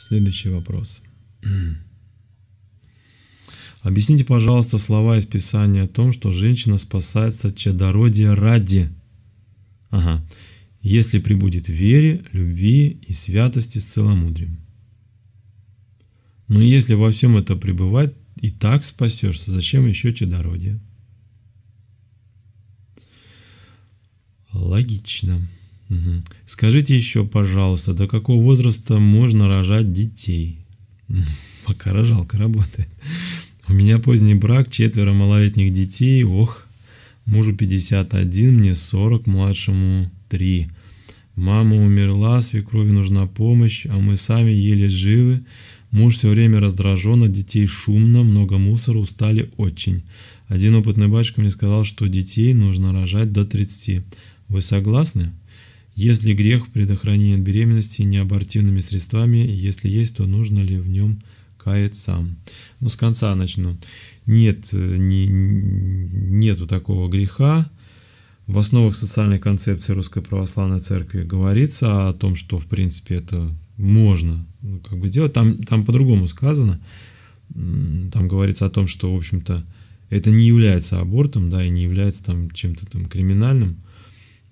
Следующий вопрос. Объясните, пожалуйста, слова из Писания о том, что женщина спасается от чадородия ради. Ага. Если прибудет в вере, любви и святости с целомудрием. Но если во всем это пребывать, и так спасешься, зачем еще чадородие? Логично. Скажите еще, пожалуйста, до какого возраста можно рожать детей? Пока рожалка работает. У меня поздний брак, четверо малолетних детей. Ох, мужу 51, мне 40, младшему 3. Мама умерла, свекрови нужна помощь, а мы сами еле живы. Муж все время раздражен, а детей шумно, много мусора, устали очень. Один опытный батюшка мне сказал, что детей нужно рожать до 30. Вы согласны? Если грех предохранения от беременности неабортивными абортивными средствами, если есть, то нужно ли в нем кает сам? Ну, с конца начну. Нет, э, не, нету такого греха. В основах социальной концепции Русской Православной Церкви говорится о том, что, в принципе, это можно ну, как бы делать. Там, там по-другому сказано. Там говорится о том, что, в общем-то, это не является абортом, да, и не является там чем-то там криминальным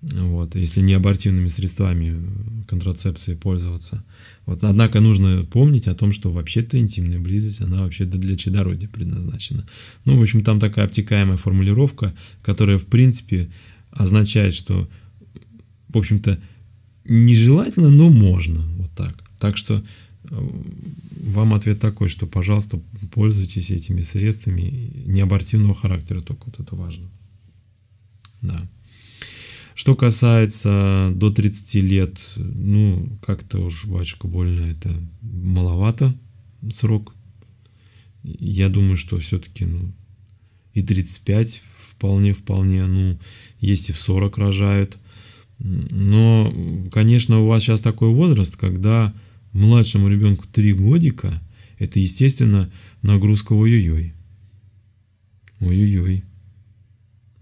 вот, если не абортивными средствами контрацепции пользоваться. Вот, однако нужно помнить о том, что вообще-то интимная близость, она вообще-то для чадородия предназначена. Ну, в общем, там такая обтекаемая формулировка, которая, в принципе, означает, что, в общем-то, нежелательно, но можно. Вот так. Так что э, вам ответ такой, что, пожалуйста, пользуйтесь этими средствами неабортивного характера, только вот это важно. Да. Что касается до 30 лет, ну, как-то уж, батюшка, больно это маловато срок. Я думаю, что все-таки, ну, и 35 вполне-вполне, ну, есть и в 40 рожают. Но, конечно, у вас сейчас такой возраст, когда младшему ребенку 3 годика, это, естественно, нагрузка ой-ой-ой. Ой-ой-ой.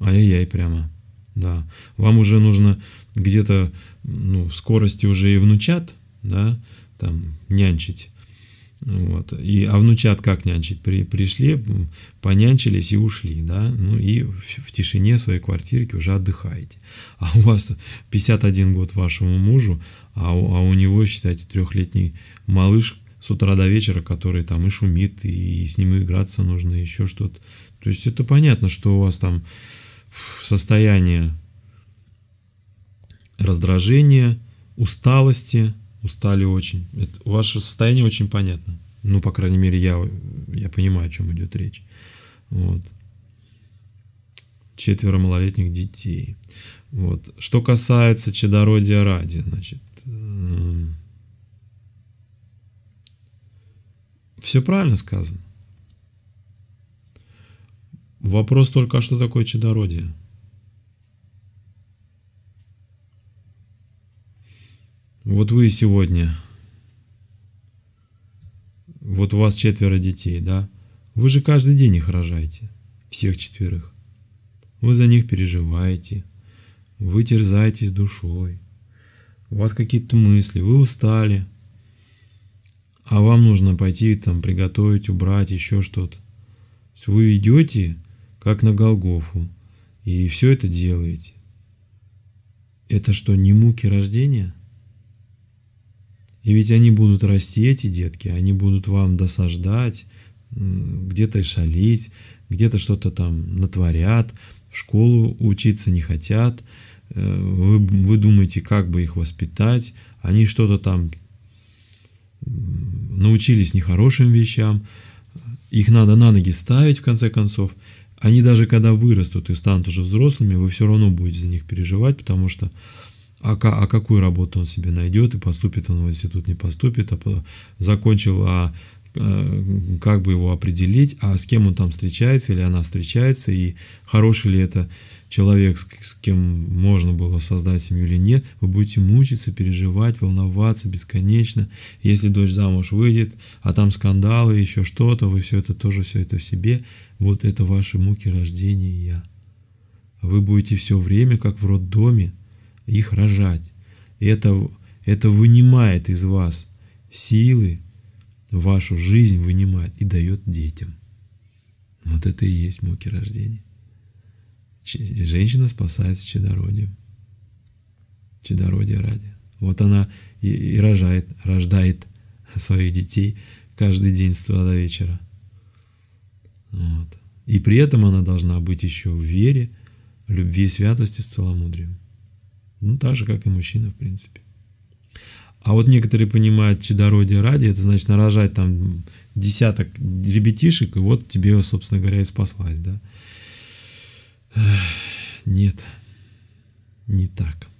Ай-яй-яй прямо да. Вам уже нужно где-то, ну, в скорости уже и внучат, да, там, нянчить. Вот. И, а внучат как нянчить? При, пришли, понянчились и ушли, да, ну и в, в тишине своей квартирки уже отдыхаете. А у вас 51 год вашему мужу, а у, а у него, считайте, трехлетний малыш с утра до вечера, который там и шумит, и, и с ним играться нужно, еще что-то. То есть это понятно, что у вас там состояние раздражения, усталости, устали очень. Это, ваше состояние очень понятно. Ну, по крайней мере, я, я понимаю, о чем идет речь. Вот. Четверо малолетних детей. Вот. Что касается чадородия ради, значит, э, все правильно сказано. Вопрос только, а что такое чадородие? Вот вы сегодня, вот у вас четверо детей, да? Вы же каждый день их рожаете, всех четверых. Вы за них переживаете, вы терзаетесь душой, у вас какие-то мысли, вы устали, а вам нужно пойти там приготовить, убрать, еще что-то. Вы ведете как на Голгофу, и все это делаете. Это что, не муки рождения? И ведь они будут расти, эти детки, они будут вам досаждать, где-то и шалить, где-то что-то там натворят, в школу учиться не хотят, э, вы, вы думаете, как бы их воспитать, они что-то там научились нехорошим вещам, их надо на ноги ставить, в конце концов, они даже когда вырастут и станут уже взрослыми, вы все равно будете за них переживать, потому что а, а какую работу он себе найдет, и поступит он в институт, не поступит, а закончил, а, а как бы его определить, а с кем он там встречается или она встречается, и хороший ли это человек, с кем можно было создать семью или нет, вы будете мучиться, переживать, волноваться бесконечно. Если дочь замуж выйдет, а там скандалы, еще что-то, вы все это тоже, все это в себе, вот это ваши муки рождения и я. Вы будете все время, как в роддоме, их рожать. Это, это вынимает из вас силы, вашу жизнь вынимает и дает детям. Вот это и есть муки рождения. Женщина спасается чадородием. Чадородие ради. Вот она и, и рожает, рождает своих детей каждый день с утра до вечера. Вот. И при этом она должна быть еще в вере, любви и святости с целомудрием. Ну, так же, как и мужчина, в принципе. А вот некоторые понимают чадородие ради, это значит нарожать там десяток ребятишек, и вот тебе, собственно говоря, и спаслась, да. Нет, не так.